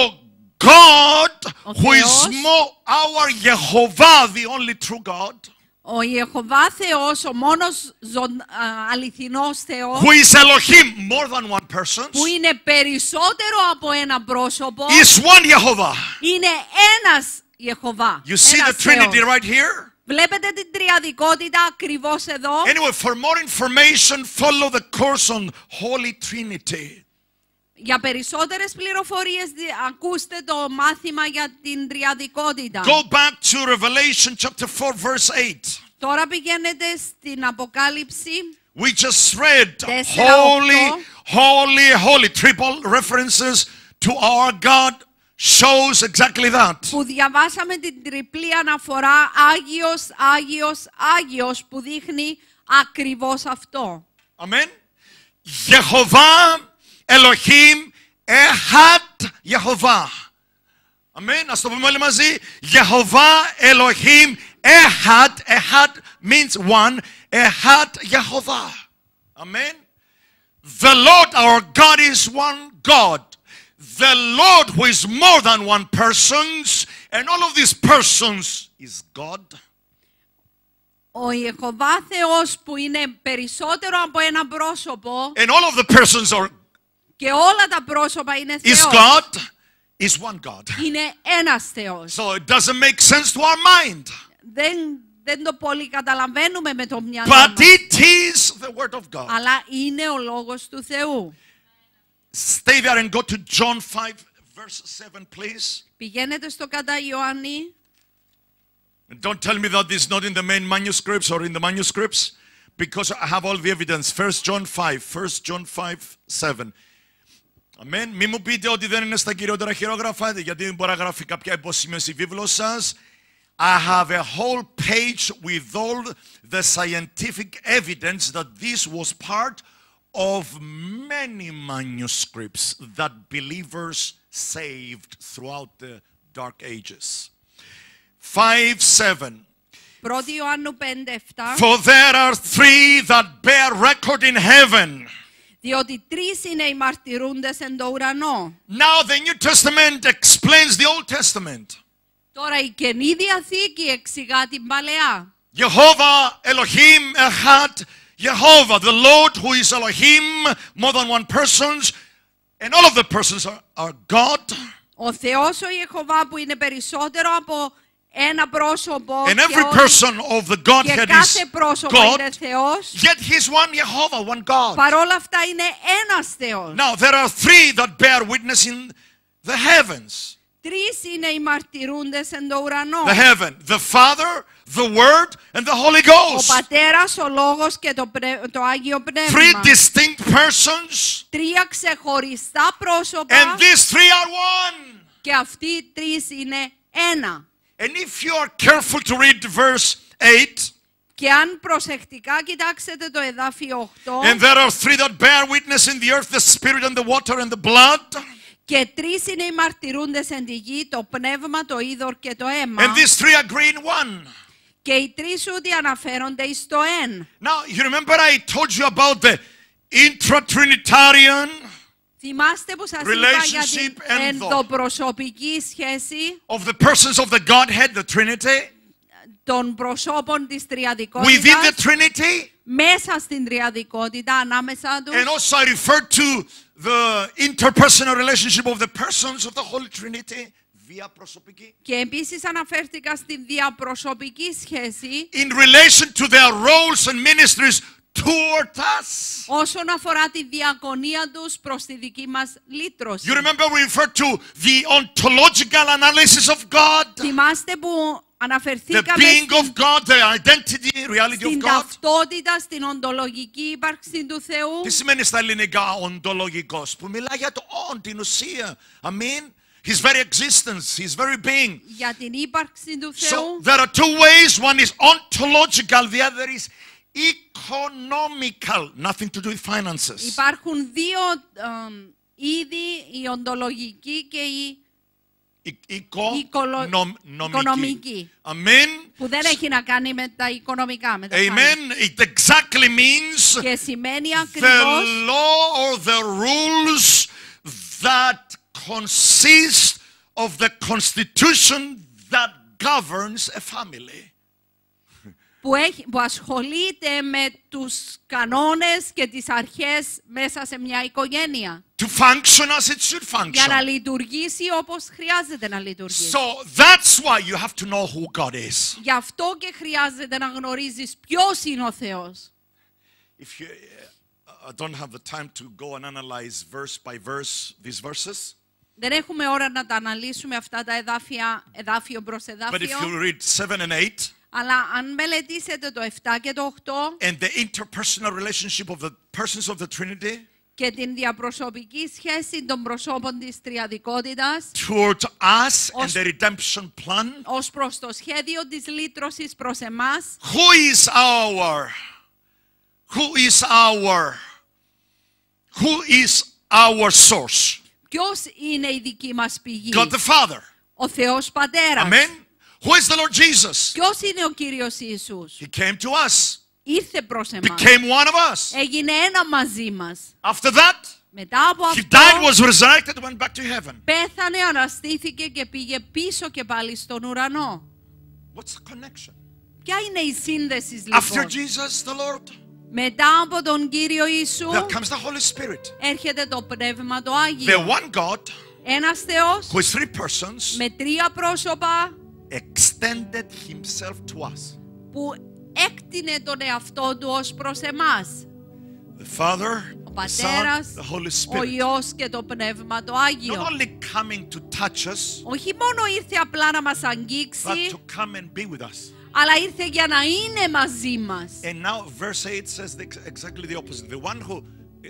God, ο who Θεός, is more our Jehovah, the only true God. Ο Ιεχωβά Θεός, ο μόνος ζων, α, αληθινός Θεός who is Elohim, more than one person, που είναι περισσότερο από ένα πρόσωπο is one Jehovah. είναι ένας Ιεχωβά. You see the Trinity Θεός. right here? Βλέπετε την τριαδικότητα ακριβώς εδώ. Anyway, for more information, follow the course on Holy Trinity. Για περισσότερες πληροφορίες ακούστε το μάθημα για την τριαδικότητα. Go back to Revelation chapter 4 verse 8. Τώρα πηγαίνετε στην Αποκάλυψη. We just read 4, holy, holy, holy, triple references to our God shows exactly that. Που διαβάσαμε την τριπλή αναφορά Άγιος, Άγιος, Άγιος που δείχνει ακριβώς αυτό. Amen. Jehovah Elohim Εχατ Jehovah. Amen. Ας το πούμε όλοι μαζί. Jehovah Elohim Εχατ Εχατ means one. Εχατ Jehovah. Amen. The Lord our God is one God. the Lord who is more than one persons and all of these persons is God. Ο Ιεχωβά Θεός που είναι περισσότερο από ένα πρόσωπο and all of the persons are, και όλα τα πρόσωπα είναι Θεός. Is God, is one God. Είναι ένας Θεός. So it doesn't make sense to our mind. Δεν, δεν το πολύ καταλαβαίνουμε με το μυαλό But μας. It is the word of God. Αλλά είναι ο Λόγος του Θεού. Stay there and go to John 5 verse 7 please. Πηγαίνετε στο κατά Ιωάννη. Don't tell me that this is not in the main manuscripts or in the manuscripts because I have all the evidence. 1 John 5, 1 John 5, 7. Amen. Μην μου πείτε ότι δεν είναι στα κυριότερα χειρόγραφα, γιατί δεν μπορεί να γράφει κάποια υποσημείωση βίβλο σα. I have a whole page with all the scientific evidence that this was part of many manuscripts that believers saved throughout the dark ages. 5 7 For there are three that bear record in heaven. Now the New Testament explains the Old Testament. Jehovah Elohim Echad Jehovah, the Lord who is Elohim, more than one persons, and all of the persons are, are God. Ο Θεός ο Ιεχωβά που είναι περισσότερο από ένα πρόσωπο And every person of the Godhead is God, Θεός. Yet he's one Jehovah, one God. Παρόλα αυτά είναι ένας Θεός. Now there are three that bear witness in the heavens. Τρεις είναι οι μαρτυρούντες εν το ουρανό. The heaven, the Father, the Word and the Holy Ghost. Ο Πατέρας, ο Λόγος και το, το Άγιο Πνεύμα. Three distinct persons. Τρία ξεχωριστά πρόσωπα. And these three are one. Και αυτοί οι τρεις είναι ένα. And if you are careful to read verse 8, και αν προσεκτικά κοιτάξετε το εδάφιο 8. And there are three that bear witness in the earth, the spirit and the water and the blood. Και τρεις είναι οι μαρτυρούντες εν τη γη, το πνεύμα, το είδωρ και το αίμα. And these three agree in one. Και οι τρεις αναφέρονται εν. Now, you remember I told you about the intra-Trinitarian Θυμάστε που σας είπα για την ενδοπροσωπική σχέση of the persons of the Godhead, the Trinity, των προσώπων της Τριαδικότητας within the Trinity, μέσα στην Τριαδικότητα, ανάμεσα τους and also I referred to the interpersonal relationship of the persons of the Holy Trinity διαπροσωπική. Και επίσης αναφέρθηκα στην διαπροσωπική σχέση. In relation to their roles and ministries toward us. Όσον αφορά τη διακονία τους προς τη δική μας λύτρωση. You remember we referred to the ontological analysis of God. Θυμάστε που αναφερθήκαμε the being of God, the identity, reality of God. ταυτότητα, στην οντολογική ύπαρξη του Θεού. Τι σημαίνει στα ελληνικά οντολογικός, που μιλά για το όν, την ουσία. Αμήν. his very existence, his very being. So there are two ways. One is ontological, the other is economical. Nothing to do with finances. Υπάρχουν δύο είδη, η οντολογική και οικονομική. Amen. Που δεν έχει να κάνει με τα οικονομικά. Με τα Amen. It exactly means και σημαίνει ακριβώς the law or the rules that consists of the constitution that governs a family. Που, έχει, που ασχολείται με τους κανόνες και τις αρχές μέσα σε μια οικογένεια. To function as it should function. Για να λειτουργήσει όπως χρειάζεται να λειτουργήσει. So that's why you have to know who God is. Γι' αυτό και χρειάζεται να γνωρίζεις ποιος είναι ο Θεός. If you, I don't have the time to go and analyze verse by verse these verses. Δεν έχουμε ώρα να τα αναλύσουμε αυτά τα εδάφια, εδάφιο προς εδάφιο. αλλά αν μελετήσετε το 7 και το 8 και την διαπροσωπική σχέση των προσώπων της Τριαδικότητας us ως, ως προς το σχέδιο της λύτρωσης προς εμάς Who is our Who is our Who is our source Ποιος είναι η δική μας πηγή. God the Father. Ο Θεός Πατέρας. Amen. Who is the Lord Jesus? Ποιος είναι ο Κύριος Ιησούς. He came to us. Ήρθε προς εμάς. Became one of us. Έγινε ένα μαζί μας. After that, μετά από αυτό, he died, was resurrected, went back to heaven. πέθανε, αναστήθηκε και πήγε πίσω και πάλι στον ουρανό. What's the connection? Ποια είναι η σύνδεση λοιπόν. After Jesus, the Lord. Μετά από τον Κύριο Ιησού There comes the Holy Spirit. έρχεται το Πνεύμα το Άγιο. The one God, ένας Θεός with three persons, με τρία πρόσωπα extended himself to us. που έκτινε τον εαυτό του ως προς εμάς. The Father, ο Πατέρας, the Son, the Holy Spirit. ο Υιός και το Πνεύμα το Άγιο. Not only coming to touch us, Όχι μόνο ήρθε απλά να μας αγγίξει, but to come and be with us αλλά ήρθε για να είναι μαζί μας. And now verse 8 says the, exactly the opposite. The one who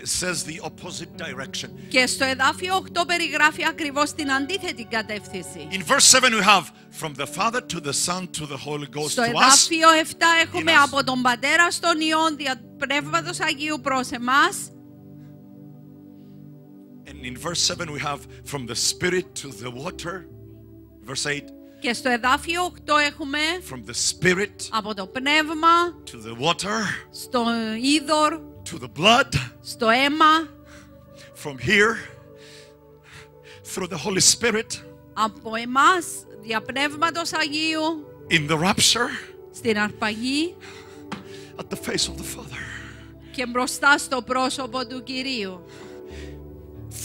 says the opposite direction. Και στο εδάφιο 8 περιγράφει ακριβώς την αντίθετη κατεύθυνση. In verse 7 we have from the Father to the Son to the Holy Ghost στο to us. Στο εδάφιο 7 έχουμε από τον Πατέρα στον Υιόν δια Πνεύματος Αγίου προς εμάς. And in verse 7 we have from the Spirit to the water. Verse 8 και στο εδάφιο 8 έχουμε From the spirit, από το πνεύμα to the water, στο είδωρ to the blood, στο αίμα From here, through the Holy Spirit, από εμάς δια Πνεύματος Αγίου in the rapture, στην αρπαγή at the face of the Father. και μπροστά στο πρόσωπο του Κυρίου.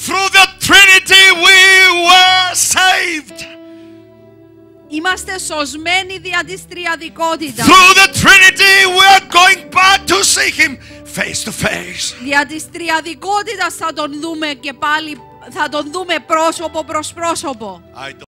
Through the Trinity we were saved. Είμαστε σωσμένοι δια της τριαδικότητας. Through the Trinity we are going back to see him face to face. Δια της τριαδικότητας θα τον δούμε και πάλι θα τον δούμε πρόσωπο προς πρόσωπο.